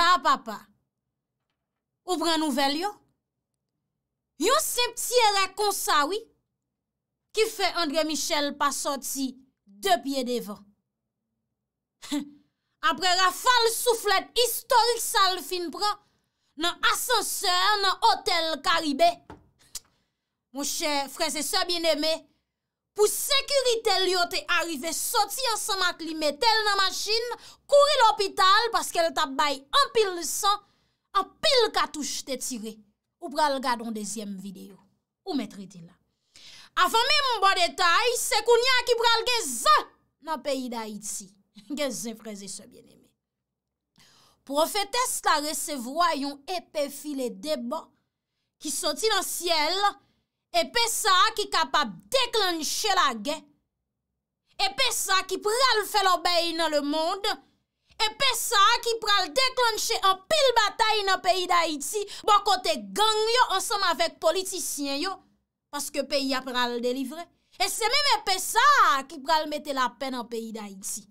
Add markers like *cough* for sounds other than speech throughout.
Ha papa, ou pre nouvel yo, yon se pti re kon sa wi ki fe Andre Michel pa soti de piye devan. *laughs* Apre rafal souflet historik sal fin pran nan asanseur nan hotel Karibè, mou chè frese se bin eme, pou sekurite liyo te arive soti an san mat li me tel nan masjin, kouri l'opital paske el tabay an pil san, an pil katouche te tire. Ou pral gade an dezyem video. Ou metri bon di *laughs* la. Afan mi moun bon detay, se koun ya ki pral ge zan nan peyi da iti. Ge zan preze se bien eme. Profetes la rese vwa yon epè filè deba, ki soti nan siel, Epe sa a ki kapap deklonche la gen. Epe sa a ki pral fèl obèy nan le moun. Epe sa a ki pral deklonche an pil batay nan peyi da iti. Bon kote gang yo ansam avèk politisyen yo. Paske peyi a pral delivre. E se mèm epe sa a ki pral mette la pen an peyi da iti.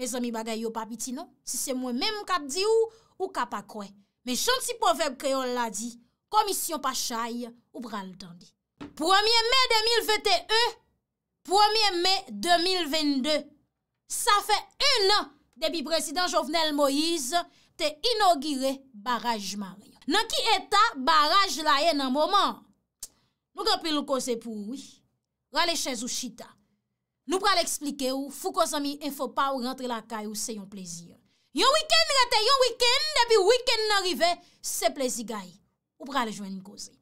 Me zami bagay yo papiti nou. Se se mwen mèm kap di ou, ou kapakwe. Me chant si poveb kreol la di. Komisyon pa chay ou pral dande. Premier mai 2021, premier mai 2022, sa fè un an debi presidant Jovenel Moïse te inogire barajman. Nan ki eta baraj la e nan mouman, nou gèpil nou koze pou ou, rale chèz ou chita. Nou pral explike ou, fou koza mi, en fò pa ou rentre la kaj ou se yon plezir. Yon wikend rete, yon wikend, debi wikend nan rive, se plezigay, ou pral jwen nou koze.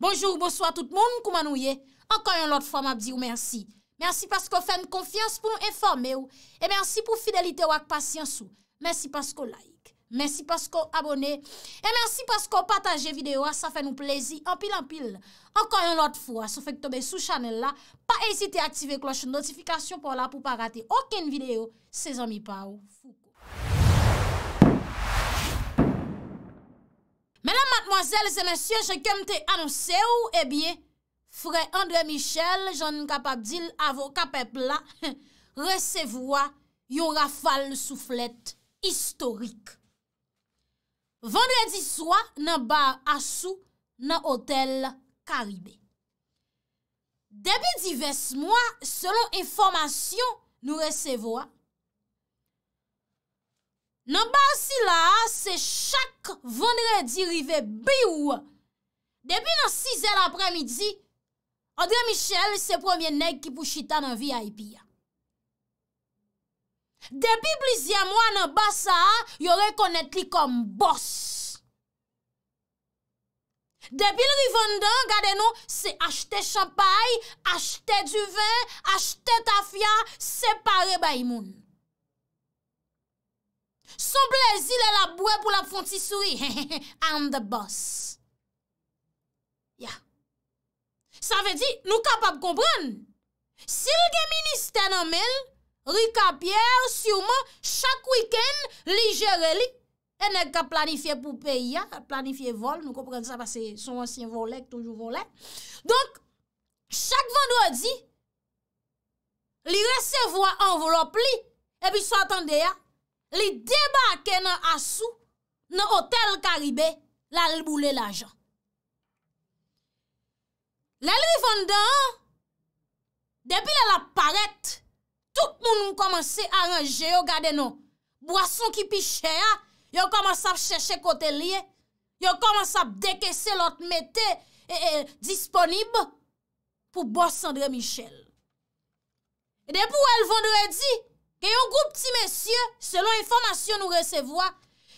Bonjour, bonsoir tout moun koumanouye. Ankan yon lot fwa mabdi ou mersi. Mersi paskou fèm konfians pou m informe ou. E mersi pou fidelite ou ak pasyans ou. Mersi paskou like. Mersi paskou abone. E mersi paskou pataje videyo a ah, sa fè nou plezi anpil anpil. Ankan yon lot fwa sa fèk tobe sou chanel la. Pa esite aktive kloche notifikasyon pou la pou pa rate oken videyo se zanmi pa ou. Menèm matmoazèl se mèsyè, jè kem te anonsè ou, ebyè, eh frè André Michel, jèn kapap di l avokapèpla, *laughs* resevwa yon rafal souflet historik. Vendredi swa nan bar asou nan hotel Karibè. Dèbi divers mwa, selon informasyon nou resevwa, Nan basi la, se chak vendredi rive bi ou. Depi nan 6 el apremidi, Andre Michel se promye neg ki pou chita nan VIP ya. Depi blizye mwa nan basa, yo rekonet li kom bos. Depi nan rivanda, gade nou, se achte champay, achte du vin, achte ta fia, separe bay moun. Son plezi lè la bouè pou la fonti soui, *laughs* he he he, and the boss. Ya. Sa ve di, nou kapap kompren. Sil gen minister nan men, Rika Pierre, souman, chak wiken, li jere li, enèk ka planifiè pou peyi ya, planifiè vol, nou kompren sa, parce son ansyen volek, toujou volek. Donk, chak vendwadi, li resevo an volop li, epi sa atende ya, li debake nan asou nan hotel karibè la li boulè la jan. Lè li vandè an, depi lè la paret, tout moun mou komanse aranje yo gade nan bwason ki pi chè ya, yo komanse ap chèche kote li, yo komanse ap dekese lot metè e, e, disponib pou bòs Andre Michel. E depi wè l vandè di, E yon goup ti mesye, selon informasyon nou resevoa,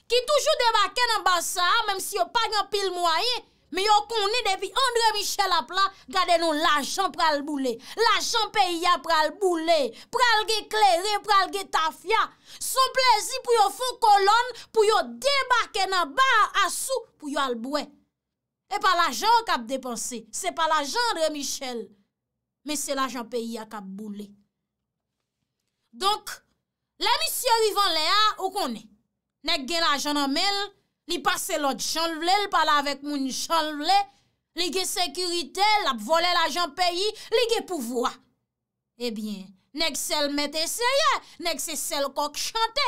ki toujou debake nan basa a, menm si yo pagnan pil mwayen, me yo koni depi Andre Michel apla, gade nou l'ajan pral boule, l'ajan peyi a pral boule, pral ge kleren, pral ge tafya, son plezi pou yo foun kolon, pou yo debake nan basa a sou, pou yo albouen. E pa l'ajan kap depanse, se pa l'ajan Andre Michel, me se l'ajan peyi a kap boule. Donk, la misi orivan le a, ou kon ne? Nek gen la janan mel, li pase lot chanvle, li pala avek moun chanvle, li gen sekurite, li ap vole la jan peyi, li gen pouvoa. Ebyen, eh nek sel mette seye, nek se sel kok chante.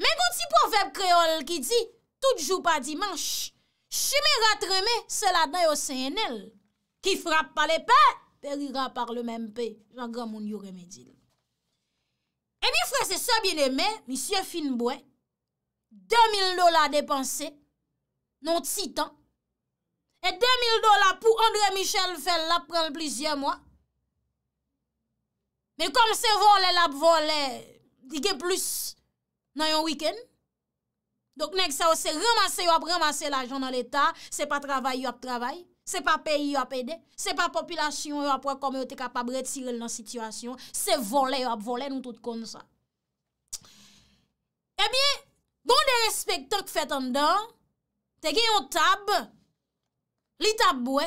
Men gouti pou avek kreol ki di, tout jou pa dimanche, shime ratreme, se la den yo sey enel. Ki frap pa le pe, perira par le men pe, jangan moun yo remedile. E ni fwese se bin eme, misye finbwen, 2000 dola depanse, non titan, e 2000 dola pou Andre Michel fèl la pral plizye mwa, men kom se vole la vole, dike plus nan yon wikend, dok nek sa wese ramase yop ramase la joun nan l'Etat, se pa travay yop travay, Se pa peyi yo apede, se pa popilasyon yo apwa komyo te kapab retirel nan sityasyon, se vole yo ap vole nou tout kon sa. Ebyen, gonde respek tok fet an dan, te gen yon tab, li tab bwe,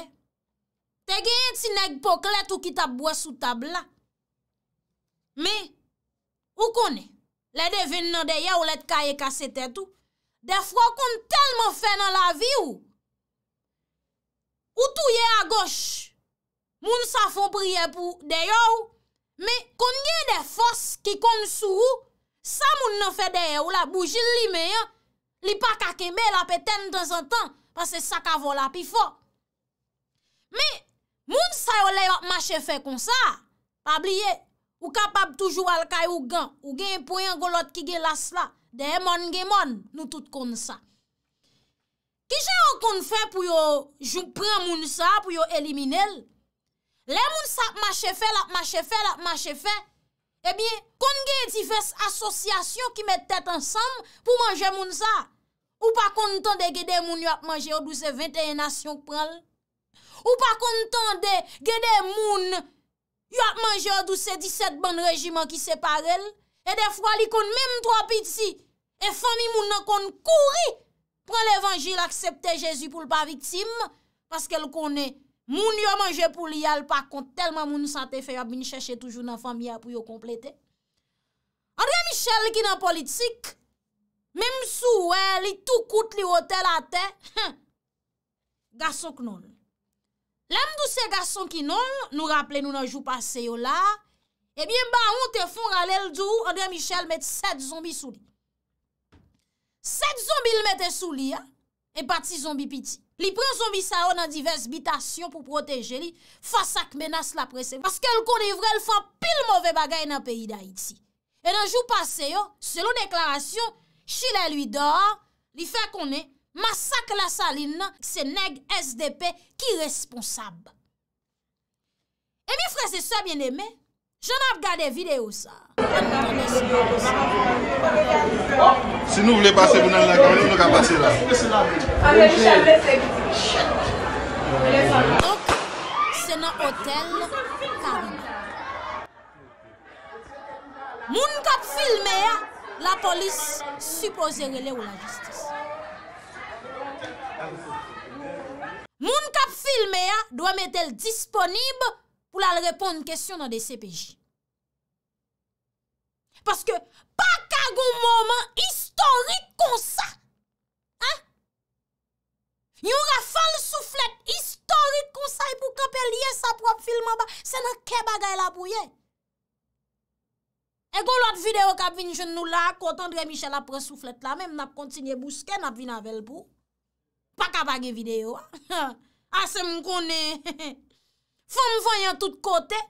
te gen yon tinek poklet ou ki tab bwe sou tab la. Me, ou konen, le devin nan deye ou let kaye kase tet ou, defwa kon telman fe nan la vi ou. Ou touye a goch, moun sa fon priye pou deyou, me konye de fos ki kon sou, sa moun nan fe deyou la, boujil li men, li pa kakembe la pe ten dan zan tan, pa se sakavola pi fok. Me moun sa yo le yo mache fe kon sa, pabliye, ou kapab toujou alkay ou gen, ou gen pou yon golot ki gen las la, deyemon genmon nou tout kon sa. ki jè yon kon fè pou yon joun pran moun sa pou yon elimine l, lè moun sa ap mache fè, l ap mache fè, l ap mache fè, e eh bie kon gè yon tifès asosyasyon ki mè tèt ansam pou manje moun sa, ou pa kontan de gèdè moun yon ap manje yon dou se 21 nasyon pral, ou pa kontan de gèdè moun yon ap manje yon dou se 17 ban rejiman ki separe l, e defwa li kon mèm 3 piti e fami moun nan kon kouri, Pren l'Evangil, aksepte Jezu pou l'pa viktim, paske l konen, moun yo manje pou li yal, pa kont telman moun sante feyab, min chèche toujou nan fam ya pou yo komplete. Andre Michel ki nan politik, men msou wè, li tou kout li wote la te, gasonk non. Lem dous se gasonk ki non, nou rappele nou nan jou pase yo la, ebyen ba moun te fon ralèl djou, Andre Michel met 7 zombi souni. 7 zombi l mette sou li ya, e pati zombi piti. Li pre zombi sa yo nan divers bitasyon pou proteje li, fa sak menas la prese. Paske l konivre, l fa pil mouve bagay nan peyi da iti. E nan jou pase yo, selon deklarasyon, chile lui do, li fe konen, masak la salin nan, se neg SDP ki responsab. E mi fre se sa mien eme, jen ap gade video sa. Si nou vle basen pou nan la kamen, si nou ka basen la. Ok, se nan hotel Karina. Moun kap filme ya, la polis suppose rele ou la justise. Moun kap filme ya, do a metel disponib pou la repon kestyon nan de CPJ. Paske pa ka goun mouman istorik kon sa. Ha? Yon rafan souflet istorik kon sa. E pou kapel ye sa prop filman ba. Se nan ke bagay la pou ye. E goun lot videyo kap vin jen nou la. Kote André Michel apre souflet la. Mem nap kontinye bou ske. Nap vin avel pou. Pa ka bagay videyo. *laughs* A se m konen. *laughs* Fon m fanyan tout kote. A se m konen.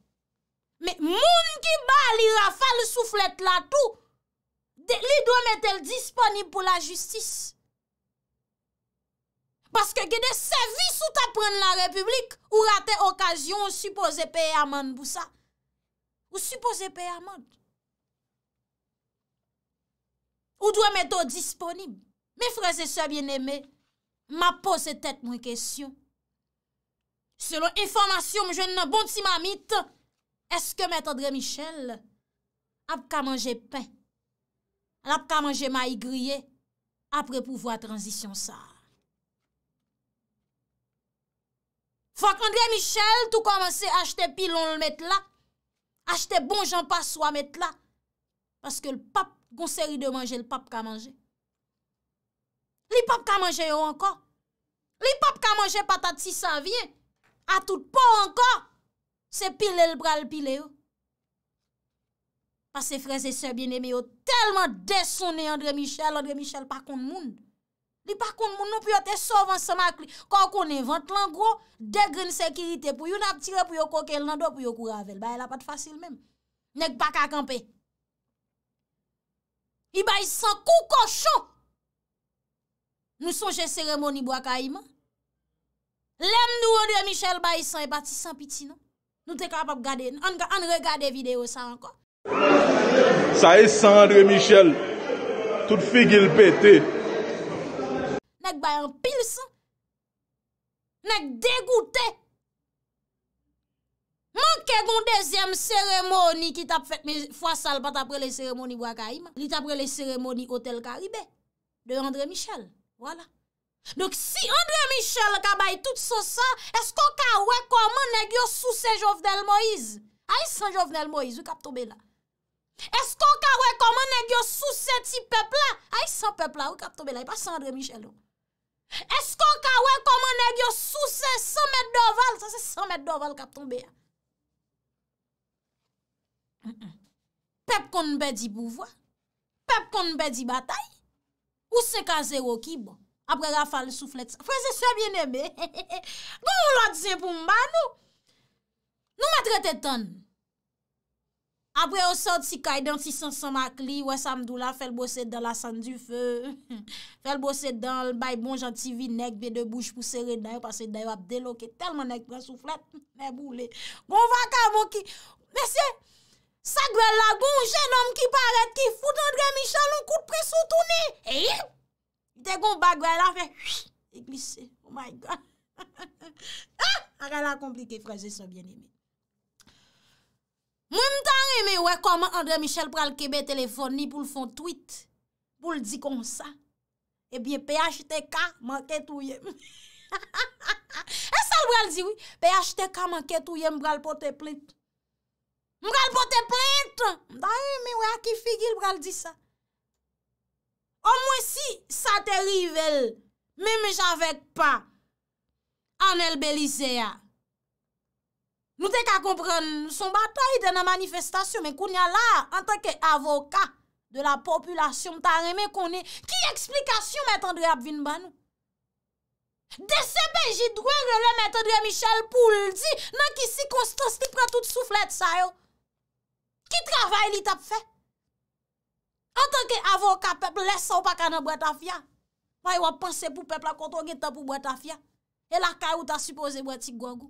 Men moun ki ba li rafal souflet la tou, li dwe met el disponib pou la justis. Paske gen de servis ou ta pren la republik ou rate okasyon ou suppose pe amant pou sa. Ou suppose pe amant. Ou dwe met ou disponib. Men freze se bien eme, ma pose tet mwen kesyon. Selon informasyon mwen jen nan bonti mamit... Eske mèt Andre Michel ap ka manje pen, al ap ka manje ma y griye apre pou vwa transisyon sa. Fok Andre Michel tou komanse achte pilon l met la, achte bon jan pa swa met la, paske l pap gonseri de manje l pap ka manje. Li pap ka manje yo anko, li pap ka manje patat si sa vye, atout pou anko, Se pile l pral pile yo. Pase freze se biene me yo telman desone André Michel. André Michel pa kont moun. Di pa kont moun nou pyo te sovan se makli. Kon kon evant lan gro degren sekirite pou yon ap tire pou yon koke lando pou yon kou ravel. Baye la pat fasil men. Nek baka kampe. I bayisan kou kou chou. Nou sonje seremoni bo akayman. Lem nou André Michel bayisan e bati san piti nan. On te kapap gade, an regade video sa anko. Sa e sandre Michel, tout figil pete. Nèk bayan pil san, nèk degoute. Mwen ke goun dezyem seremoni ki tap fèt, mwen fwa sal bat apre le seremoni wakayman, li tapre le seremoni hotel karibè, de andre Michel, wala. Donk si Andre Michel ka bayi tout so sa, esko ka wekoman negyo sou se Jovenel Moïse? Ay san Jovenel Moïse, ou kap ton be la? Esko ka wekoman negyo sou se ti pepla? Ay san pepla, ou kap ton be la? E pa san Andre Michel ou? Esko ka wekoman negyo sou se 100 mèd doval? Sa se 100 mèd doval kap ton be la? Pep kon be di bouvo? Pep kon be di batay? Ou se ka zero ki bon? apre rafal souflet, apre se se biene be, *laughs* he he he, bon ou la di se pou mba nou, nou matre te ton, apre ou sot si kay dan, si san san makli, wè sam dou la, fel bose dan la san du fe, fel bose dan, l bay bon janti vi nek, be de bouj pou seren dayo, pase dayo ap de loke, telman nek pran souflet, mè boule, bon vakar, bon ki, mè se, sa gvel la, bon jen om ki paret ki foute André Michel, ou kout pre sotouni, e eh? yip, te kon bagwa la fe, *sniffs* e glise, oh my God, ha, a rala komplike, fraze se bien eme, mwen mta eme we, koman Andre Michel pral kebe telefoni, pou l fon tweet, pou l di kon sa, ebyen eh PHTK man ket ouyem, ha, *laughs* ha, ha, ha, e sal pral di we, PHTK man ket ouyem, mpral pote plent, mpral pote plent, mta eme we, a ki figil pral di sa, O mwen si sa te rivel, mè mè javek pa, an el belize ya. Nou te ka kompran, son batay den a manifestasyon, mè koun ya la, an teke avoka de la populasyon, mta remè koun e, ki eksplikasyon mè tendre ap vin ban nou? De sebe, jidwè rè mè tendre Michel Poul, di nan ki si konstans li pratout souflet sa yo. Ki travay li tap fè? Mwen tanke avoka pep lesa ou pa kane boye ta fya. May wap panse pou pep la kontong etan pou boye ta fya. E la kaya ou ta suppose boye ti gwango.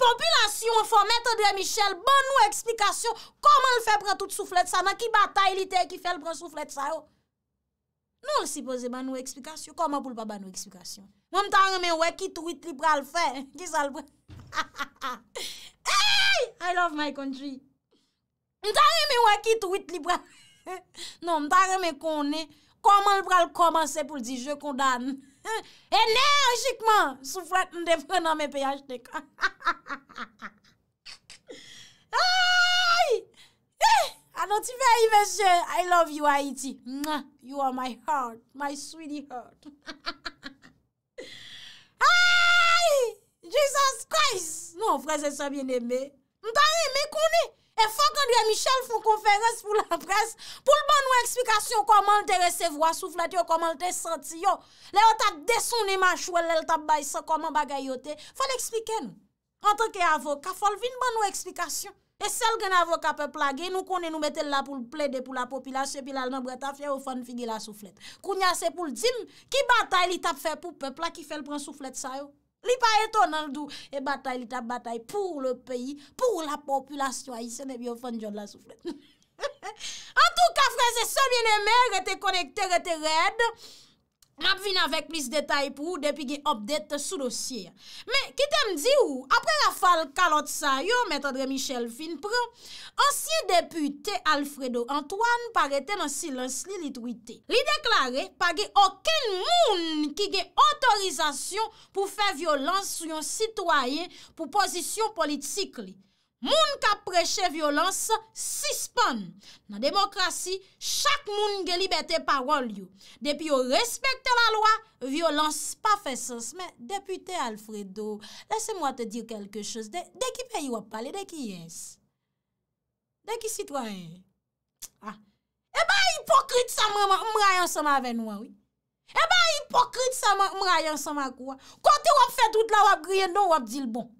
Populasyon fon mète de Michel bon nou eksplikasyon koman l fè pren tout souflet sa nan ki batay lite ki fè l pren souflet sa yo. Non l suppose ban nou eksplikasyon. Koman pou l pa ban nou eksplikasyon? Non mwen tan remen wè ki tu wite libra l fè. Ki *laughs* sal bre. *laughs* Hey! I love my country. Mwen tan remen wè ki tu wite libra... *laughs* Non, mtare mè konè, koman l pral komanse pou l di jè kondan? *laughs* Enerjikman, soufret m depre nan mè peyajnek. *laughs* Aïe! Eh! A nou ti fè yi, mè sè, I love you, Haiti. You are my heart, my sweetie heart. Aïe! Jesus Christ! Non, frese sa bienembe. Mtare mè konè, E fwa kandye Michel fwa konferens pou la pres pou l ban nou eksplikasyon koman l te resevwa souflet yo, koman l te santi yo. Le yo tak deson ni manchouel l tap bay sa koman bagayote. Fwa l eksplike nou. An tanke avoka, fwa l vin ban nou eksplikasyon. E sel gen avoka pe plage, nou konen nou metel la pou l ple de pou la popilasyon pi la lman breta fwe ou fwan figi la souflet. Koun ya se pou l dim, ki batay li tap fe pou pepla ki fel pran souflet sa yo. Li pa eton nan l'dou e batay li ta batay pou l'peyi, pou la populasyon a yi, se ne bi yon fanyon la souflet. *laughs* En tout ka, frese, se mien eme, rete konekte, rete red. Map vin avèk plis detay pou ou depi ge obdet sou dosye. Me kitèm di ou, apre la fal kalot sa yo, metadre Michel Finpre, ansye depute Alfredo Antoine parete nan silans li li truite. Li deklare pa ge oken moun ki ge otorizasyon pou fe violans yon sitwaye pou posisyon politik li. Moun ka preche violans, sispan. Nan demokrasi, chak moun gen libetè parol yo. Depi yo respekte la lwa, violans pa fè sens. Men, deputè Alfredo, lese mwa te dir kelke chos. Dè ki peyi wap pale, dè ki yens. Dè ki sitwaen. E ba, hipokrit sa mwen, mwen rayan sa mwen avèn wan, oui. E eh ba, hipokrit sa mwen, mwen rayan sa mwen kwa. Kon te wap fè tout la wap griyendo, wap dil bon.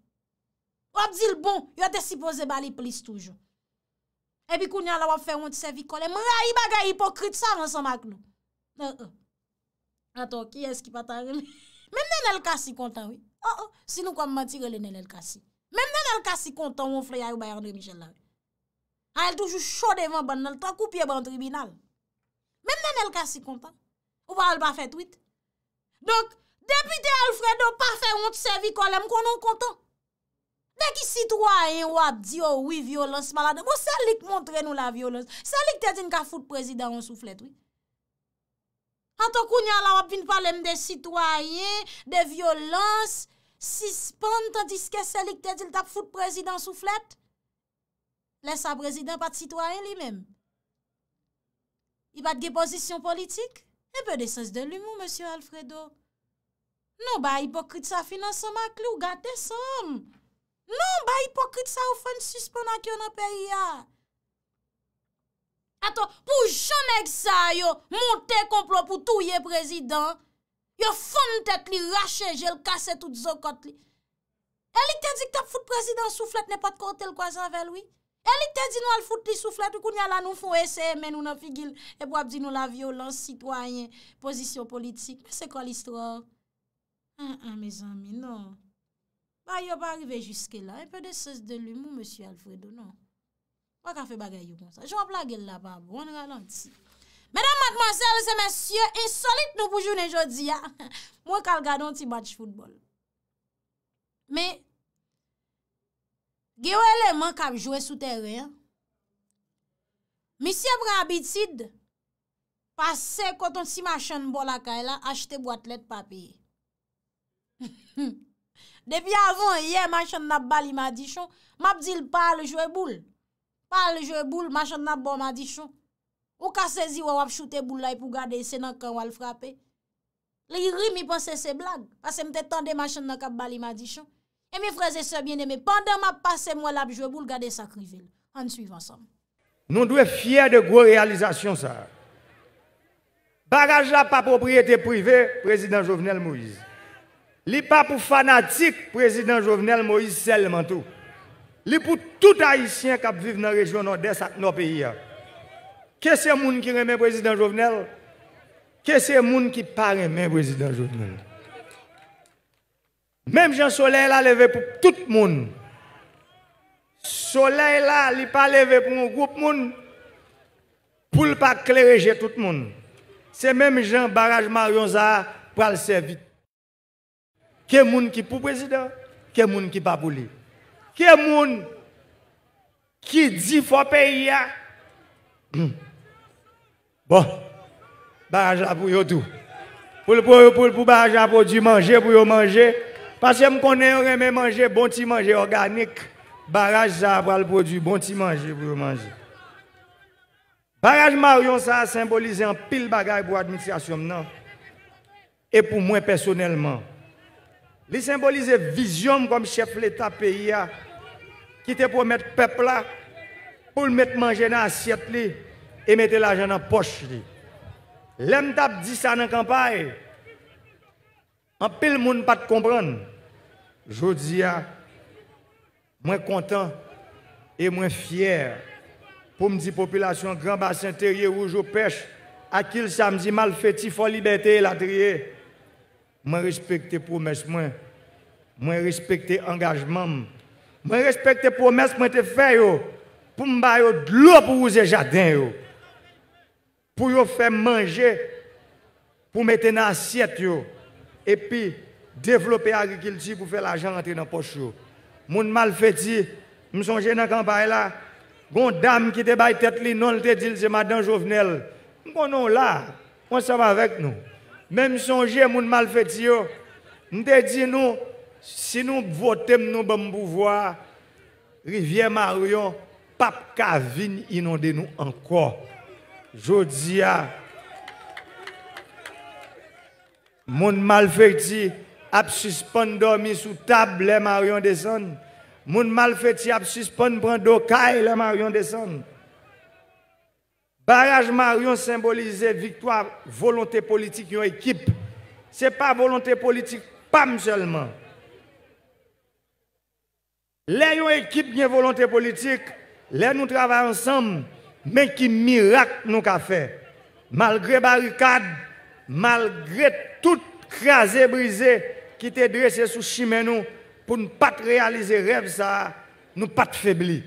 Wap zil bon, yo te sipoze bali plis toujou. Epi kou nyan la wap fè yon tsevi kolem, ra yi bagay hipokrit sa vansan mak nou. Nè, uh, nè. Uh. Aton, ki eski pata remi? Mè mnen el kasi kontan, wè. O, uh, o, sinou kwa mmentire le mnen el kasi. Mè mnen el kasi kontan wou fè yon bayan remi jel la wè. A el toujou chodevan ban nè, l to akupye ban tribinal. Mè mnen el kasi kontan. Ou ba al pa fè tweet. Donk, depite Alfredo pa fè yon tsevi kolem, konon kontan. Ne ki sitwoyen wap di yo oh wiv yolons malade, bo selik montre nou la yolons. Selik te din ka fout prezidant souflet, oui. A to kounyan la wap vin pale m de sitwoyen, de yolons, sispan tandis ke selik te din ta fout prezidant souflet. Lè sa prezidant pati sitwoyen li mèm. I bat ge pozisyon politik, e pe de sens de l'humour, Mons. Alfredo. Non ba hipokrit sa finanseman kli ou gate sonm. Non, ba hipokrit sa ou fèm süs pè nan kè yon apè yè. Aton, pou jenèk sa yo, monte komplo pou touye prezident, yo fèm tèt li rachè, jè l kase tout zokot li. Elik te di ki te fout prezident souflet, ne pat kote l kwa zanvel, oui? Elik te di nou al fout li souflet, wikou nye lan nou fò eseye men nou nan figil, e bwap di nou la violans, sitwayen, pozisyon politik. Mè se kòl istor? An, ah, an, ah, mè zanmi, non. Ba yon pa arrive jiske la, e pe de ses de l'humour, Monsie Alfredo, nan. Wa ka fe bagay yo kon sa. Jom la bon, gel *laughs* bon, la pa, bon ralanti. Mèdam matman, servise mèsyon, insolite nou pou jounen jodi, ya. Mwen kal gadan ti batj foudbol. Mè, gewe le man kap jowe sou terren, mè si ap rabitid, pase konton si machan bol akay la, achete boatlet papi. Mwen, *laughs* Depi avon ye manchen nan bali madichon Mab zil pale jwe boule Pale jwe boule manchen nan bon madichon Ou kase zi wap choute boule la e pou gade Senan kan wale frape Li ri mi panse se blague Pase mte tande manchen nan kap bali madichon E mi freze se bieneme Pande ma pase mwela jwe boule gade sa krive An suiv ansam Non dwe fye de gwe realizasyon sa Baraj la pa propriyete prive Prezident Jovenel Moise n'est pas pour fanatique, président Jovenel Moïse seulement tout. pas pour tout Haïtien qui vivent dans la région nord-est de notre pays. Qu'est-ce que c'est monde qui remet président Jovenel? Qu'est-ce que monde qui parle remet président Jovenel? Même Jean Soleil a levé pour tout le monde. Soleil là, il pas levé pour un groupe de monde pour ne pas clériger tout le monde. C'est même Jean Barrage Marion pour le servir qui est monde qui pour président Qui est monde qui pas pour lui Qui monde qui dit faut payer *clears throat* Bon, barrage à pour tout. Pour pour pour barrage à pour du manger pour manger parce que je connais mais manger bon petit manger organique. Barrage ça pour le produit bon petit manger pour manger. Barrage Marion ça symbolisé un pile bagaille pour l'administration non. Et pour moi personnellement il symbolise vision comme chef de l'État pays hein, qui mettre promet peuple là pour le mettre manger dans l'assiette et mettre l'argent dans la poche. L'homme dit ça dans la campagne. En pile, monde pas comprendre. Je dis, hein, moins content et moins fier pour me dire population grand bassin terrier rouge pêche à qui le samedi mal fait, il faut liberté et la je respecte les promesses, je respecte engagement Je respecte les promesses que je fais pour me de l'eau pour les jardin pour vous faire manger pour mettre dans l'assiette et puis développer l'agriculture pour faire l'argent rentrer dans poche mal mal malfaiteur me songe dans campagne là gon dame qui te tête li non te dit c'est madame Jovenel non là on s'en va avec nous même songer, mon malfait mal nous dit nous, si nous votons nous bon pouvoir, Rivière Marion, pape Kavin inonde nous encore. Jodia, mon malfait a suspendu dormi sous table, les Marion descend. Mon malfait a suspend prendre d'eau, les Marion descend. Barrage Marion la victoire, volonté politique, une équipe. Ce n'est pas volonté politique, pas seulement. Les équipe bien volonté politique, les nous travaillons ensemble, mais qui miracle nous a fait. Malgré barricade, malgré tout crasé, brisé qui était dressé sous chemin nous, pour ne pas réaliser rêve ça, nous pas faiblir.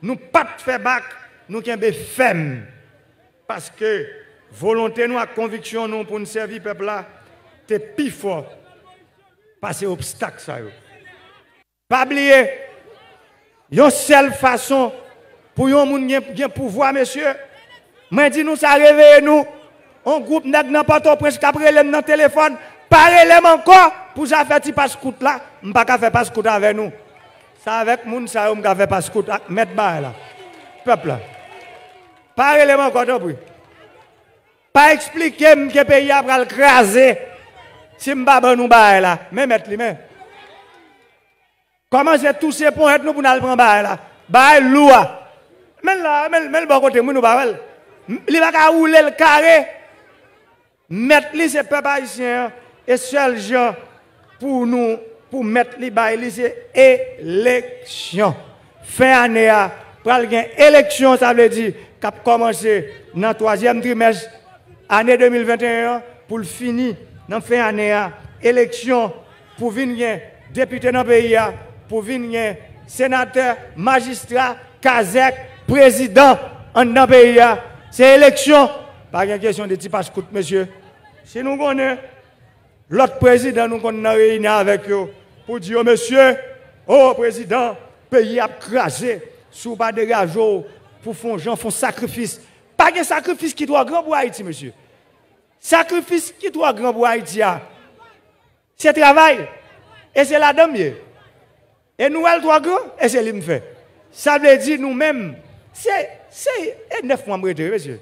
Nous ne pas faire bac, nous sommes fermes parce que volonté nous, conviction nous pour nous servir le peuple là, c'est plus fort. Passer obstacle ça. Pas oublier, il une seule façon pour yon moun gen pouvoir, monsieur. c'est dis nous ça, nous Un groupe n'a pas presque prince après les le téléphone, parlez les encore pour ça faire petit passe coute là, on pas faire passe coute avec nous. Ça avec moun ça on pas faire passe mettez ah, mettre là. Peuple là. Pas réellement encore compris. Pas expliquer que le pays a le craser si je ne pas nous là. Mais mettre les mains. Comment c'est tous ces points nous pour nous prendre là? Bah, loua. Mais là, mais le bon côté, nous pas Il va rouler le carré. Mettre les c'est peuple haïtien et seul gens pour nous, pour mettre les bails, c'est élection. Fin année pour une élection, ça veut dire qui a commencé dans le troisième trimestre année 2021 pour finir dans fin année élection pour venir député dans le pays pour venir sénateur, magistrat, kazek, président dans le pays c'est élection pas une question de type coûte monsieur si nous avons l'autre président nous connaissons réuni avec eux pour dire monsieur oh président pays a crasé sous pas de oh, pour font gens font sacrifice. Pas de sacrifice qui doit grand pour Haïti, monsieur. Sacrifice qui doit grand pour Haïti. Ah. C'est travail. Et c'est la dame. Et nous, elle doit grand, et c'est lui fait. Ça veut dire nous-mêmes, c'est, c'est neuf mois monsieur.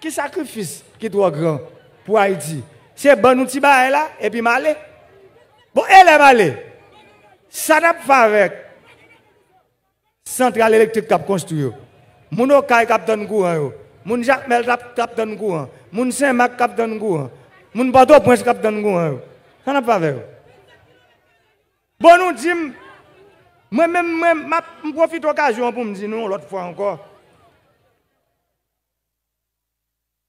Qui sacrifice qui doit grand pour Haïti? C'est bon outil là, et puis malé. Bon, elle est malé. Ça n'a pas avec centrale électrique kap konstruyo. Moun Okay donné dan gouan mon Mel Jacmel dan gouan. Mon Saint-Marc kap dan gouan. Mon Bordeaux-Prince dan gouan Ça n'a pas vrai. Bon, nous disons, moi-même, je profite de l'occasion pour me dire non l'autre fois encore.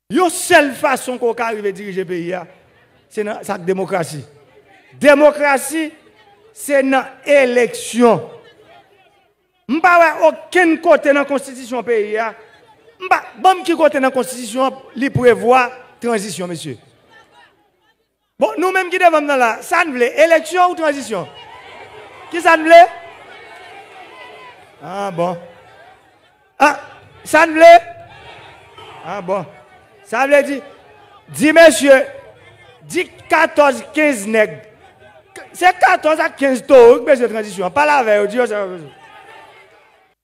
La seule façon qu'on arrive à diriger le pays, c'est la démocratie. Démocratie, c'est dans l'élection. Mpa aucun côté dans la constitution pays bon qui côté dans la constitution li la transition monsieur. Bon nous mêmes qui devons là, ça ne voulait élection ou transition Qui ça veut voulait Ah bon. Ah ça ne voulait Ah bon. Ça veut dire dis monsieur dit 14 15 neg. C'est 14 à 15 taux monsieur transition, pas la veille, Dieu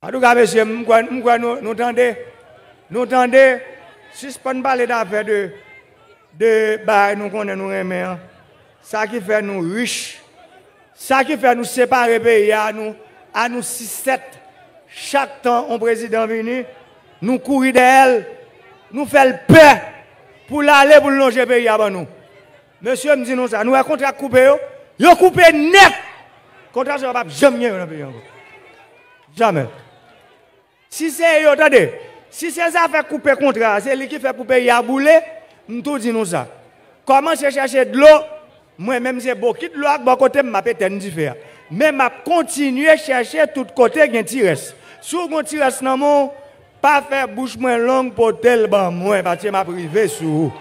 en tout cas, monsieur, nous entendons, nous entendons, parle pas d'affaires de, de, bah, nous connaissons, nous hein. aimons. Ça qui fait nous riches, ça qui fait nous séparer pays à nous, à nous 6-7. Chaque temps, on président venu, nous courir d'elle, nous faire le paix pour l'aller pour longer pays avant nous. Monsieur me dit nous ça, nous avons e contrat coupé, yo coupé net. Contrat ça va jamais pays. Jamais. Si c'est, attendez, si c'est ça fait couper contrat, c'est lui qui fait couper yaboulé, nous dit nous ça. Comment se chercher de l'eau Moi-même, c'est beaucoup de l'eau, à côté, je vais faire. Mais je continue à chercher tout côté, il y Sous mon tiresse. Si dans mon, pas faire bouche moins longue pour tel ban moi, parce que m'a privé sur vous.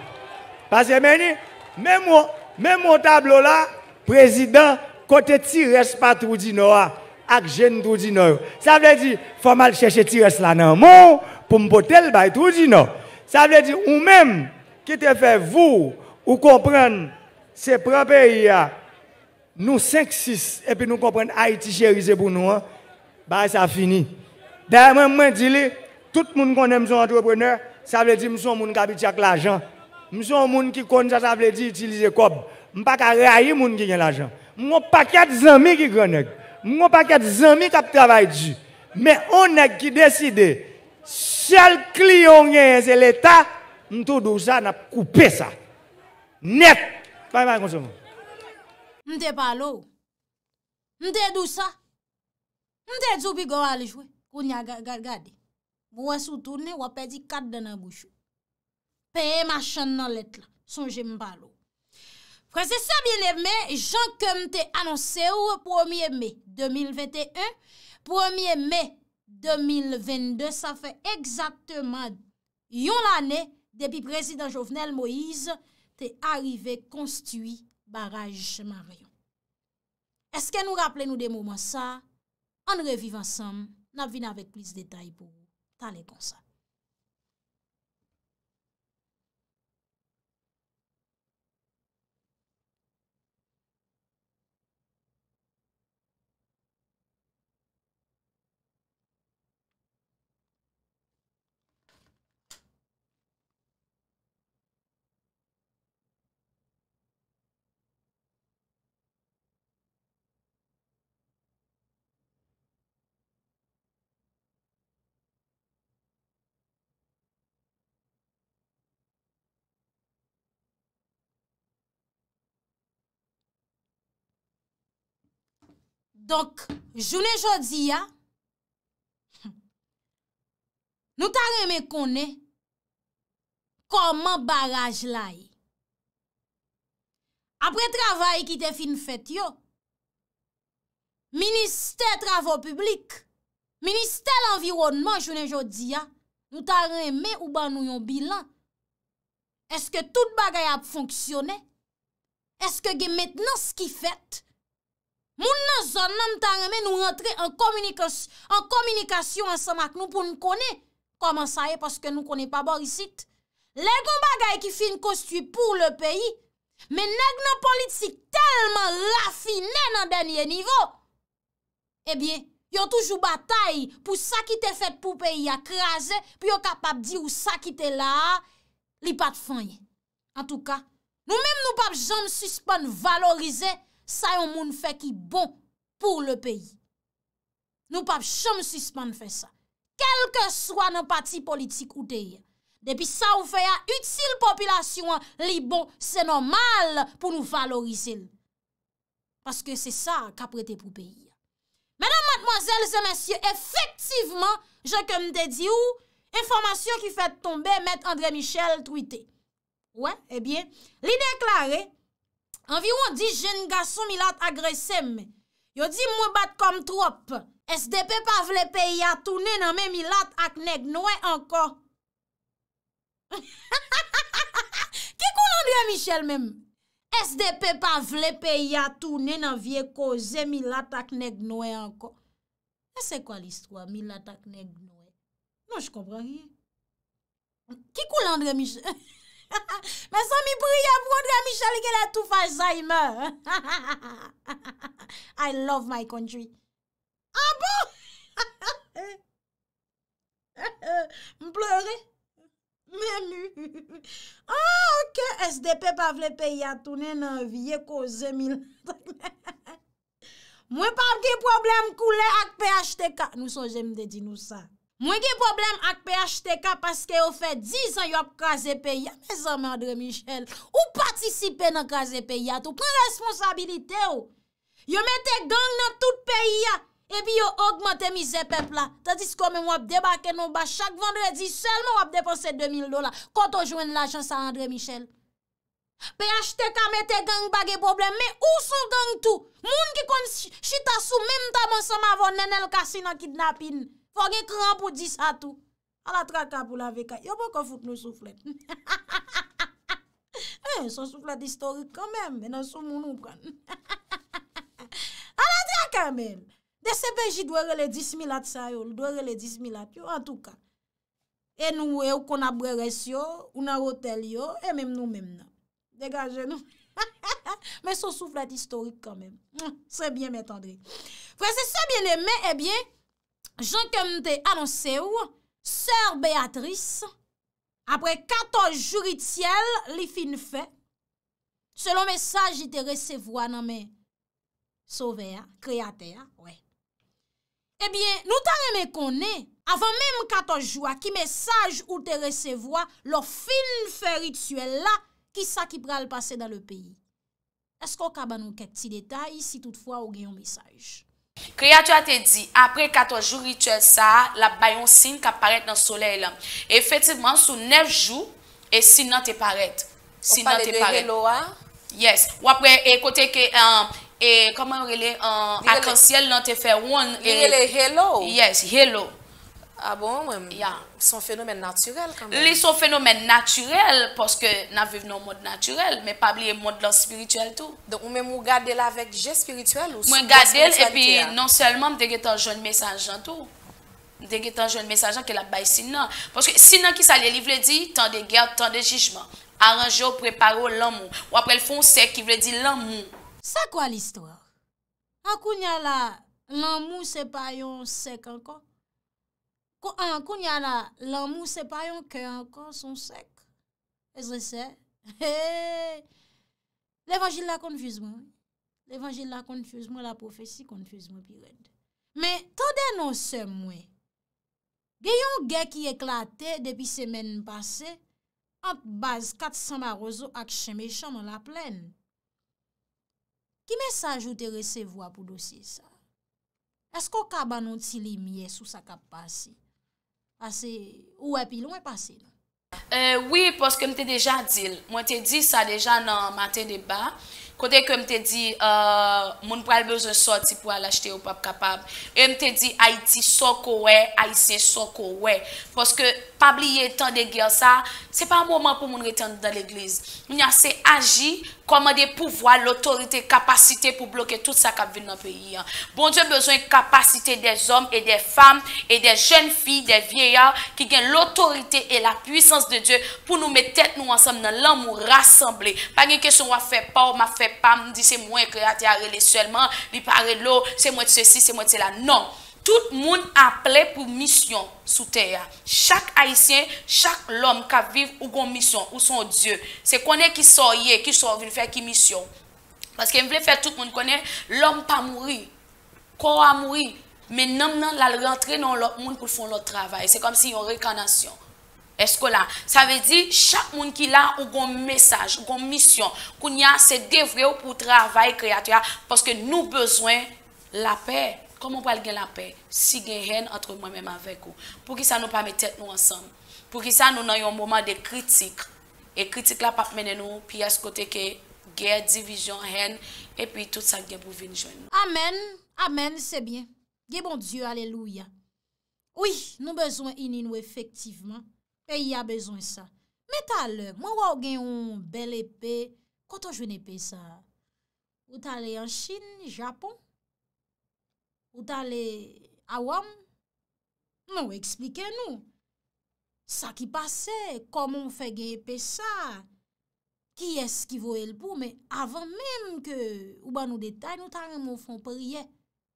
Parce que même, même mon tableau là, président, côté tiresse pas tout dit noir. Ah ak jeune tout dit Ça veut dire, faut mal chercher tiresse là dans le monde pour me porter le bail tout dit Ça veut dire, ou même, qui te fait vous, ou comprendre, c'est propre pays, nous 5-6, et puis nous comprenons Haïti chérisé pour nous, hein? bah ça finit. D'ailleurs, moi, moi, dis tout le monde qui connaît son entrepreneur, ça veut dire que je suis un monde qui habite avec l'argent. Je suis un monde qui connaît ça, ça veut dire utiliser comme. Je ne peux pas railler les gens qui ont l'argent. Je n'ai pas quatre amis qui connaissent. Mwen pa ket zanmi kap travay di. Men onèk ki deside, sel kliyon genye zè l'Etat, mwen tou dou sa nap koupe sa. Net! Parman kon se mwen. Mwen te palou. Mwen te dou sa. Mwen te djoubi gwa alèjwe pou nyagade. Mwen soutounè, wapè di kat dè nan bouchou. Pèye machan nan let la. Son jè mwen palou. Fransè sa bilè mè, jankèm te anonsè ou 1è mè 2021, 1è mè 2022, sa fè ekzaktèman yon l'année depi prezident Jovenel Moïse te arrivé konstuit baraj Marayon. Eske nou rappele nou de mouman sa, an nou reviv ansam, nan vin avèk plis detay pou ta le konsan. Donk, jounen jodi ya, *laughs* nou ta reme konen koman baraj lai. E. Apre travay ki te fin fet yo, minister travon publik, minister l'environman jounen jodi ya, nou ta reme ou ban nou yon bilan. Eske tout bagay ap fonksyonen? Eske gen metnan skifet ou nan yon bilan? Moun nan zon nan tan reme nou rentre an komunikasyon an samak nou pou nou konen. Koman sa e, paske nou konen pa borisit. Le goun bagay ki fin kostu pou le peyi, men neg nan politik telman rafine nan denye nivo. Ebyen, yo toujou batay pou sa ki te fet pou peyi akraze, pi yo kapap di ou sa ki te la li pat fanyen. An tou ka, nou menm nou pap zon suspon valorizey, sa yon moun fè ki bon pou lè peyi. Nou pap chom sisman fè sa. Kelke swan nou pati politik ou deyè. Depi sa ou fè ya util popilasyon li bon se nan mal pou nou valorize lè. Paske se sa ka prete pou peyi. Mèdèm matmozèl, zè mèsyè, efektivman, jè kèm te di ou informasyon ki fè tombe mèd André Michel truite. Ouè, ebyen, eh li deklare Anviw an di jen gason mi lat agresem, yo di mwen bat kom trop, es depe pa vle pe yatu nenan mi lat ak neg noe anko. Ki koul Andre Michel menm? Es depe pa vle pe yatu nenan vie koze mi lat ak neg noe anko. E se kwa listwa, mi lat ak neg noe? Non, j kompran gen. Ki koul Andre Michel menm? *laughs* Mè san mi priy ap wòd wè mi chalike la toufaj sa imè. I love my country. Abo! Ah *laughs* M plele. Mè mi. Ake ah, SDP pa vle pey atounen nan vie ko zemil. *laughs* Mwen pa vle problem koule ak pey achte ka. Nou son jem de di nou sa. Mwen gen problem ak PHTK paske yo fè 10 an yo ap kaze peya. Mè zan mè André Michel. Ou patisipe nan kaze peya tou. Pren responsabilite ou. Yo mè te gang nan tout peya. Ebi yo augmante mize pepla. Tadis kon mè wap debake nou ba. Chak vendredi sel mè wap depose 2000 dola. Kont ou jwen l'ajans a André Michel. PHTK mè te gang bagè problem. Mè ou sou gang tou. Moun ki kon chita sou mèm ta monsan mavo. Nenèl kasi nan kidnapin. Fongi kran pou di sa tou. A la traka pou la veka. Yo bon kon foute nou souflet. *laughs* Eh, son souflet istorik kan men. Men an sou moun ou pran. *laughs* A la traka men. De se beji dwe rele 10.000 at sa yo. Dwe rele 10.000 at yo. En tou ka. E nou e ou kon abre res yo. Ou nan rotel yo. E men nou men nan. Dega je nou. *laughs* Men son souflet istorik kan men. Se bien men tendri. Fwese se eh bien men. E bien. Jan kem te anonse ou, sèr Beatrice, apre 14 jouri tsyèl li fin fè, se lo mesaj ite resevo nan me sove a, kreatè a, wè. Ebyen, eh nou ta reme konè, avan mèm 14 jouri ki mesaj ou te resevo lo fin fè rituel la, ki sa ki pral pase dan le peyi. Esko kaban nou ket ti detay, si toutfwa ou gen yon mesaj. Créateur a te dit après 14 jours rituel ça la bayon signe qui dans dans le soleil. Effectivement, sous 9 jours, et signe te paraît. Sin te Oui. Ou Yes. Ou après, écoutez euh, ciel on um, e, koman rele, um, ciel te fait one. Hello? Yes, Hello. Ah bon, oui, Son phénomène naturel quand même. Les son phénomène naturel parce que nous vivons dans le monde naturel, mais pas oublier le monde spirituel tout. Donc ou même ou avec là avec j'ai spirituel ou Moi et puis hein? non seulement me un jeune message en tout. un jeune message que la baille sinon parce que sinon qui ça les livre dit tant de guerre, tant de jugements. arrangez, préparez l'amour. Ou après le fond sec qui veut dire l'amour. C'est quoi l'histoire? Akounya là, l'amour c'est pas un sec encore. Kou an, kou nye la, la mou se pa yon kè an kon, son sek. Eze se? L'evangil la konfuz moun. L'evangil la konfuz moun, la profesi konfuz moun pi red. Men, tò denon se mwen. Gye yon gè ki eklate depi semen pase, anp baz kat sanba rozo ak chen me chanman la plen. Ki men sajout e resevwa pou dosi sa? Esko kabanon ti li miye sou sa kap pasi? Asi, ou api, loun e pasi. Oui, poske mte deja dil. Mwen te di sa deja nan maten de ba. Kote kwen mte di moun pral bezo sorti pou al achete ou pap kapab. Mte di Haiti soko we, Haitien soko we. Poske pas oublier tant de guerre ça, c'est pas un moment pour nous retendre dans l'église. Nous agi comme des pouvoirs l'autorité, capacité pour bloquer tout ça qui vient dans le pays. Hein. Bon Dieu besoin de capacité des hommes et des femmes et des jeunes filles, des vieillards qui gagnent l'autorité et la puissance de Dieu pour nous mettre nous ensemble dans l'amour rassemblé. Pas une question on fait pas, on m'a fait pas, me dit c'est moi créateur seulement, il paraît l'eau, c'est moi de ceci, c'est moi de cela. Non. Tout moun aple pou misyon sou teya. Chak aisyen, chak lom ka viv ou gon misyon ou son dieu. Se konen ki sor ye, ki sor ven fè ki misyon. Paske mwen fè tout moun konen, lom pa mouri. Ko a mouri. Men nan nan la rentre nan lom pou fon lor travay. Se kom si yon rekanasyon. Esko la. Sa ve di, chak moun ki la ou gon mesaj, ou gon misyon. Koun ya se devre ou pou travay kreatya. Paske nou bezwen la pey. komon pa al gen la pe, si gen hen, atre mwen mèm avek ou, pou ki sa nou pa mè tèt nou ansan, pou ki sa nou nan yon mouman de kritik, e kritik la pa fmenen nou, pi as kote ke gen, divijon, hen, e pi tout sa gen pou vin jwen nou. Amen, amen, se bien. Ge bon Diyo, aleluya. Ouye, nou bezon ininou efektivman, pe y a bezon sa. Meta lè, mwen waw gen yon bel epè, koto jwen epè sa? Ou ta lè yon chine, Japon? Ou tan le awan, nou eksplike nou sa ki pase, komon fe geye pe sa, ki es ki vo el pou, men avan men ke ou ban nou detay, nou tan remon fon priye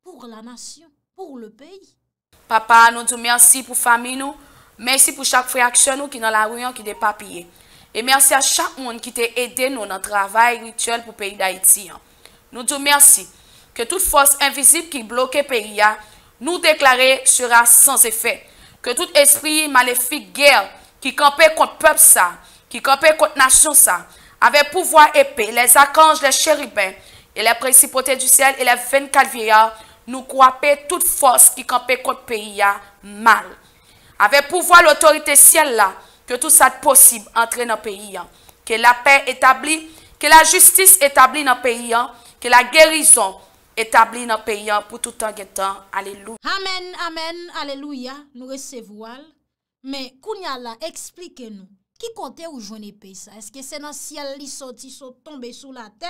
pou la nasyon, pou le peyi. Papa, nou tou mersi pou fami nou, mersi pou chak fwe aksyon nou ki nan la ruyon ki de papye. E mersi a chak moun ki te ede nou nan travay rituel pou peyi da iti. Nou tou mersi. que toute force invisible qui bloquait pays nous déclarer sera sans effet. Que tout esprit maléfique guerre qui campait contre peuple ça, qui campait contre nation ça, avec pouvoir épais, les archanges, les chérubins et les principautés du ciel et les 24 vieillards, nous croiper toute force qui campait contre pays mal. Avec pouvoir l'autorité ciel là, que tout ça possible entre dans le pays. Que la paix établie, que la justice établie dans le pays, que la guérison, Etabli nan peya pou tout an getan. Aleluya. Amen, amen, aleluya. Nou resevo al. Men, kounya la, explike nou. Ki konte ou jwene pe sa? Eske se nan siel li soti sou tombe sou la te?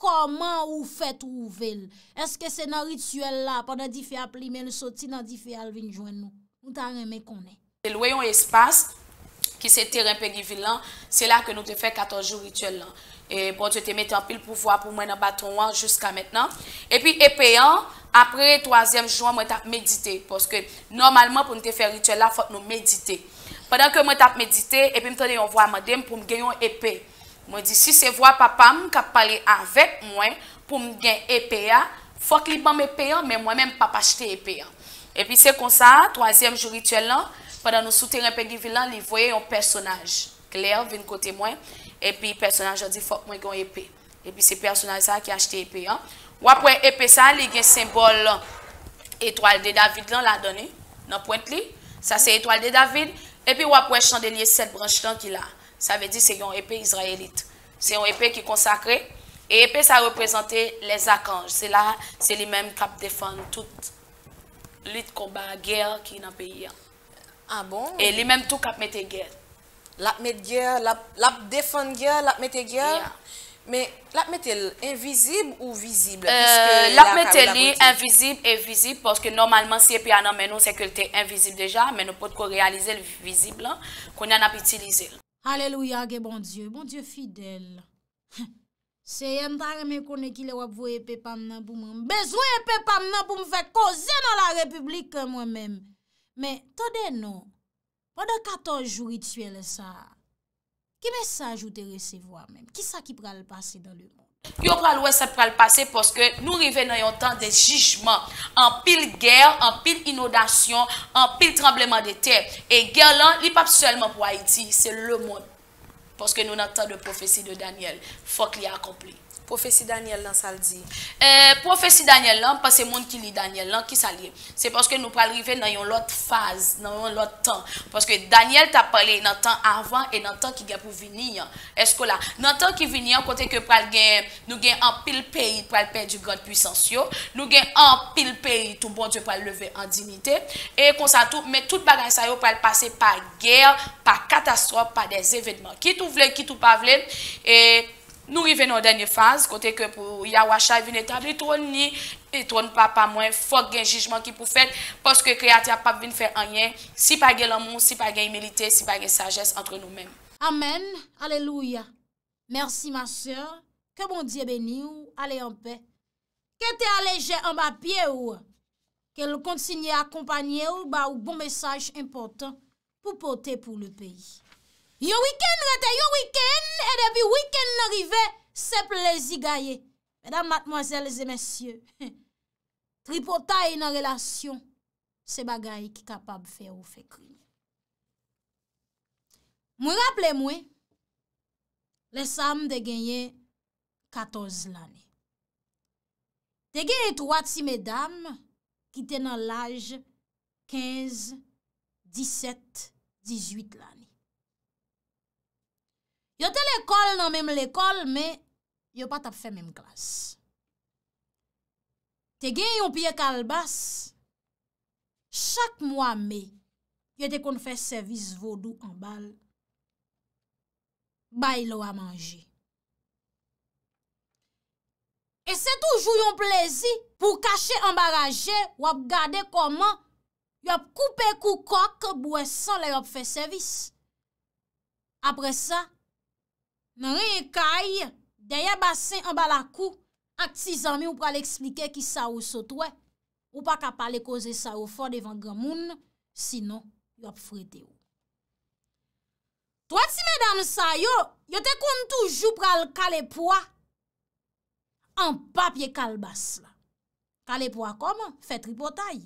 Koman ou fet ou ou vel? Eske se nan rituel la, pandan di fe apli men, soti nan di fe al vin jwene nou? Mwen tan reme konen. Se lwe yon espase, qui c'est terrain périvillant, c'est là que nous te fait 14 jours rituel Et bon je te mets en pile pouvoir pour moi dans bâton jusqu'à maintenant. Et puis après le troisième jour, moi t'as méditer. parce que normalement pour nous te faire rituel il faut nous méditer. Pendant que moi t'as médité et puis me tenais voir voix madame pour me gagner Je Moi dit si c'est voix papa qui parle avec moi pour me gagner épée, faut qu'il je me payer mais moi même pas acheter épée. Et puis c'est comme ça, troisième jour rituel pendant nous souterrain la Villan, il voyait un personnage. Claire de côté moi et puis personnage a dit faut que une épée. Et puis c'est personnage ça qui a acheté épée hein. Ou après épée ça, il a un symbole étoile de David là l'a donné dans pointe Ça c'est étoile de David et puis ou après chandelier cette branche là qui a. Ça veut dire c'est une épée israélite. C'est une épée qui est consacrée. Et l'épée, ça représentait les archanges. C'est là, c'est les mêmes qui défendent toute lutte, combat, guerre qui est dans le pays. Hein. Ah bon? Et les mêmes tout qu'ap mettent guerre. La mettre guerre, la, la défendre guerre, la mettre guerre. Mais la mettre invisible ou visible? Euh, la mettre invisible et visible parce que normalement, si on a nous, c'est qu'elle était invisible déjà, mais nous pouvons réaliser le visible hein, qu'on en a utilisé. Alléluia, bon Dieu, bon Dieu fidèle. *laughs* C'est un tare qui le wap voye pepam nan Besoin et nan pour me faire causer dans la République moi-même. Men, ton den nou, mwen de 14 jou rituel sa, ki mesaj ou te resevo a men? Ki sa ki pral pase dan lè? Yon pral wè sa pral pase poske nou rive nan yon tan de jichman, an pil gèr, an pil inodasyon, an pil trembleman de tèp, e gèr lan li papselman pou Haiti, se lè moun, poske nou nan tan de profesi de Daniel, fok li akompli. Profesi Daniel nan saldi. Profesi Daniel lan, pas se moun ki li Daniel lan ki saldi. Se paske nou pral rive nan yon lot faz, nan yon lot tan. Paske Daniel ta pale nan tan avan e nan tan ki gen pou vini yon esko la. Nan tan ki vini yon kote ke pral gen nou gen an pil peyi pral peyi du god pwisansyo. Nou gen an pil peyi tou bon diyo pral leve an dignite. E konsa tou, men tout bagay sa yo pral pase pa ger, pa katastrope, pa des evetman. Ki tou vle, ki tou pa vle, e... Nou rive nou denye faz, kote ke pou ya wacha vin etab, etron ni, etron pa pa mwen, fok gen jijman ki pou fet, poske kreati apap vin fe anyen, si pa gen laman, si pa gen imelite, si pa gen sajes entre nou men. Amen, aleluya, mersi mase, ke bon diye beni ou, ale yon pe, ke te aleje an ba piye ou, ke l kontsini akompanye ou ba ou bon mesaj impotant pou pote pou le peyi. Yo wikend rete, yo wikend, e debi wikend n'arive, se plezi gaye. Medan matmoazel, zemesye, *laughs* tripotay nan relasyon, se bagay ki kapab fe ou fe kri. Mwen rapple mwen, le sam de genye 14 lani. De genye 3 si medan, ki tenan laj 15, 17, 18 lani. Yote l'ekol nan mèm l'ekol, mè, yopat ap fè mèm glas. Te gen yon piye kalbas, chak mwa mè, yote kon fè servis vodou an bal, bay lo a manje. E se toujou yon plezi, pou kache ambaraje, wap gade koman, yop koupe kou kok, bouè san lè wap fè servis. Apre sa, Men re ye kay, deye basen an bala kou, ak tizan mi ou pral eksplike ki sa ou sotwe, ou pa kapal e koze sa ou for devan gwa moun, sino yop frete ou. Toa ti medan sa yo, yo te kontou jou pral kalepwa, an papye kalbas la. Kalepwa kom, fet ripotay.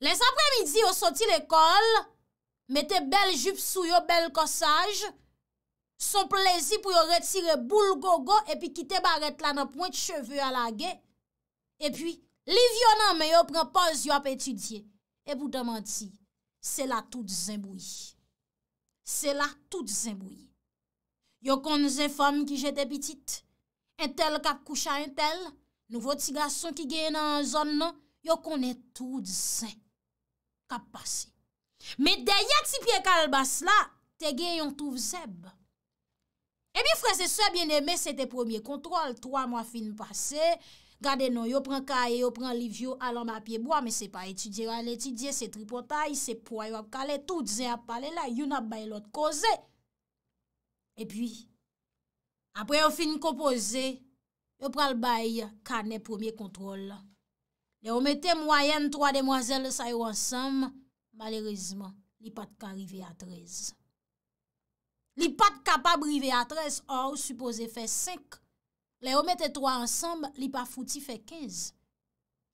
Les apremidi yo soti le kol, mete bel jup sou yo bel kosaj, Son plezi pou yo retire boul gogo e pi kite baret la nan point cheveu ala ge. E pi, li vyo nan me yo prepoz yo ap etudye. E pou damanti, se la tout zinboui. Se la tout zinboui. Yo kon zin fom ki jete bitit. Entel kap koucha entel. Nouvo tiga son ki gen nan an zon nan. Yo kon net tout zin. Kap basi. Me deyat si pie kal bas la, te gen yon touf zeb. E eh mi fre se se biene me, se te promye kontrol. Troa mwa fin pase, gade nou yo pren kaje, yo pren livyo, alan ma pieboa, me se pa etidye, aletidye, se tripotay, se pouay, wap kale, tout ze ap pale la, yon ap bay lot koze. E pi, apre yo fin kompoze, yo pral bay, kane promye kontrol. Ne omete mwayen, troa demwazel sa yo ansam, malerezman, ni pat ka rive a treze. li pa kapab rive a trez, or supose fe sek, le omete troa ansamb, li pa fouti fe kez,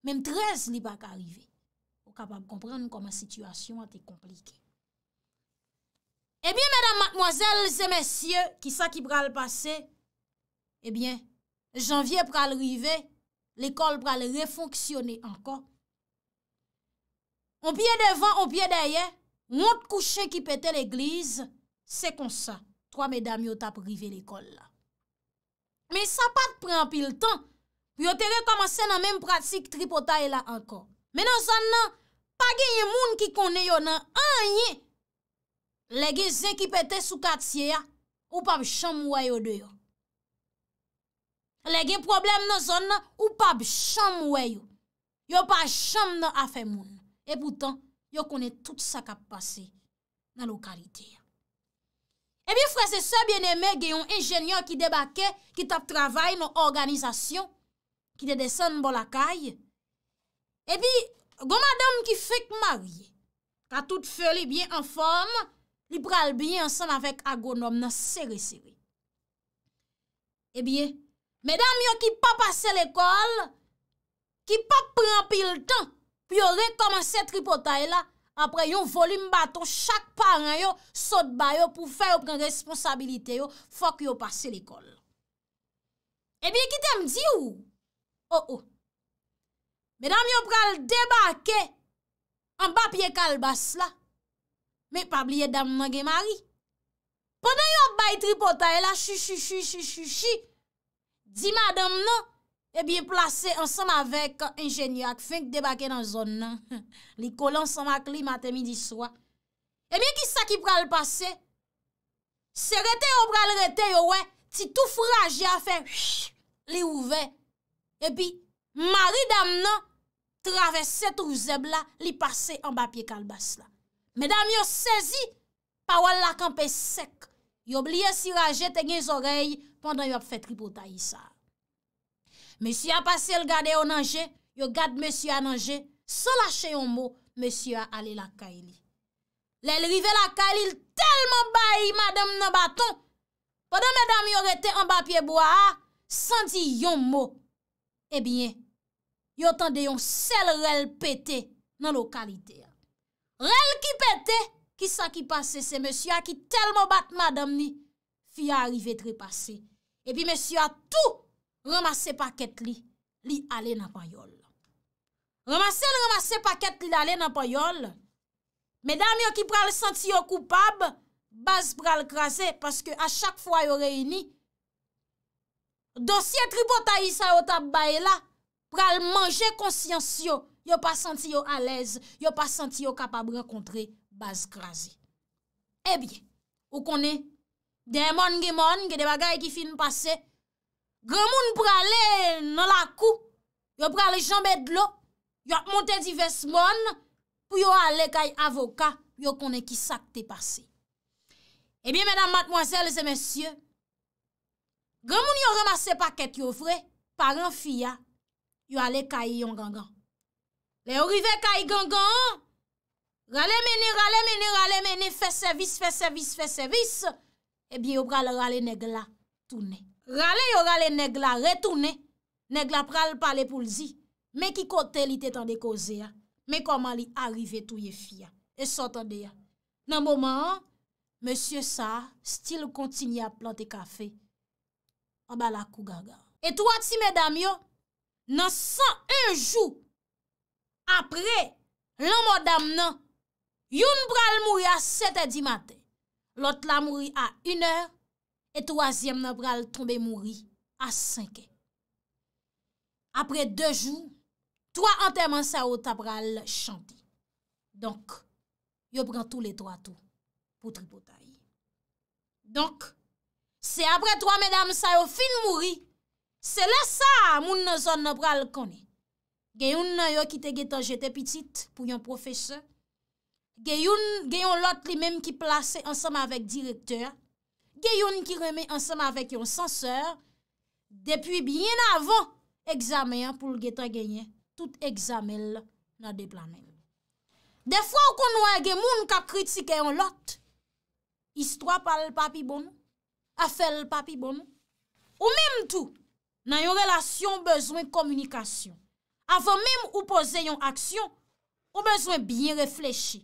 men trez li pa karive, pou kapab komprende koman situasyon a te komplike. Ebyen, eh medan matmoazel, zemesye, kisa ki pral pase, ebyen, eh janvye pral rive, l'ekol pral refonksyone ankon. On pye devan, on pye daye, mout kouche ki pete l'eglize, Se kon sa, 3 medam yo tap rive l'ekol la. Me sa pat pran pil tan, pou yo te re komanse nan menm pratik tripotay la ankon. Men an zan nan, pa genye moun ki konye yo nan anye, lege zek ki pete sou katsye ya, ou pa bichan mwayo deyo. Lege problem nan zan nan, ou pa bichan mwayo. Yo pa bichan mwen afe moun. E poutan, yo konye tout sa kap pase nan lokalite. Ebi eh fwese se bieneme genyon enjenyon ki debake, ki tap travay nou organizasyon, ki dedesan bon lakay. Eh Ebi, goma dam ki fwek marye, ka tout fwe li bien anforme, li pral biye ansan avek agonom nan seri-seri. Ebi, eh medam yo ki pa pase l'ekol, ki pa pren pil tan, pi yo re komanse tri potay la, apre yon volim baton chak paran yo sot bayo pou fè yo pren responsabilite yo fòk yo pase l'ekol. E eh biye kitèm di ou, o oh, o, oh. mè dam yo pral debake an bapye kalbas la, mè pabliye dam nan gen mari, pwè nan yo bay tri potay la, shi shi shi shi shi shi, di madam nan, e bi plase ansam avek enjenyak fink debake nan zon nan. Li kol ansam ak li matemi di swa. E mi ki sa ki pral pase? Se rete yo pral rete yo we, ti tou fraje a fe, *sniffs* li ouve. E pi, maridam nan, travese trouseb la, li pase an bapye kalbas la. Medan mi yo sezi, pawal la kampen sek. Yo bliye si raje tenye zorey, pandan yo ap fetri pou ta yisa. Monsi a pase l gade yo nanje, yo gade monsi a nanje, solache yon mou, monsi a ale la kaili. Le lrive la kaili, l telman bayi madame nan baton, podan madame yo rete an bapye bo a, santi yon mou. E eh bine, yo tende yon sel rel pete nan lo kalite a. Rel ki pete, ki sa ki pase se monsi a ki telman bat madame ni, fi a arrive trepase. E bi monsi a tou, remase paket li, li ale na pa yol. Remase, remase paket li, li ale na pa yol, medam yo ki pral senti yo koupab, baz pral krasi, paske a chak fwa yo reyini, dosye tribo ta yisa yo tab bay la, pral manje konsyans yo, yo pa senti yo alez, yo pa senti yo kapab rekontre, baz krasi. Ebyen, eh ou konen, de moun, de moun, de bagay ki fin pase, Gremoun prale nan la kou, yo prale jambè dlo, yo ap monte di vesmon pou yo ale kay avoka yo konen ki sak te pase. Ebyen eh menan matmoazèl zè mensyè, gremoun yo ramase paket yo vre, paran fya, yo ale kay yon gangan. Le yo rive kay gangan, rale mene, rale mene, rale mene, fe servis, fe servis, fe servis, ebyen eh yo prale rale negla toune. Rale yo rale neg la retoune, neg la pral pale pou lzi, me ki kote li tetan de koze ya, me koman li arrive tou ye fia, e sotan de ya. Nan mouman, Monsie sa, stil kontinye a plante kafe, a bala kou gaga. Etou ati medam yo, nan san un jou, apre, lan mou dam nan, yon pral mou ya sete di mate, lot la mou ya un er, et troasyem nan pral tombe mouri a synke. Apre de jou, troa anterman sa yo tabral chanti. Donk, yo pran tou le trato pou tri potay. Donk, se apre troa medam sa yo fin mouri, se la sa moun nan zon nan pral koni. Geyoun nan yo kite getan jete pitit pou yon profese. Geyoun lot li mem ki plase ansama vek direkteur, ge yon ki reme ansama vek yon sanseur, depi bien avan, egzameyan pou lge tra genyen, tout egzamel nan de planen. De fwa ou kon wè gen moun ka kritike yon lot, istwa pal papi bon, afel papi bon, ou mèm tou, nan yon relasyon bezwen komunikasyon, avan mèm ou pose yon aksyon, ou bezwen biyen reflechi,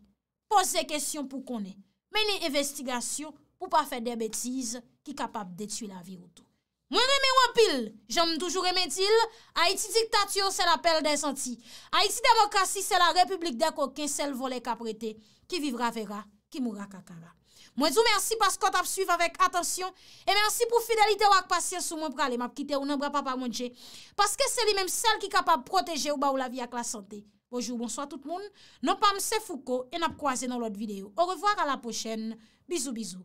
pose kesyon pou konen, mèm yon investigasyon, ou pa fè de betiz ki kapap detui la viroutou. Mwen reme wapil, jom toujou remetil, Haiti diktatio se la pel desanti. Haiti demokrasi se la republik deko ki sel vole kaprete, ki vivra vera, ki moura kakara. Mwen zou mersi paskot ap suyve avèk atensyon, e mersi pou fidelite wak pasyen sou mwen prale, map kite ou nan bra pa pa mounje, paske se li menm sel ki kapap proteje ou ba ou la vi ak la sante. Bojou, monswa tout moun, non pa mse fouko, e nap kwaze nan lot videyo. Ou revoar a la pochen, bizou bizou.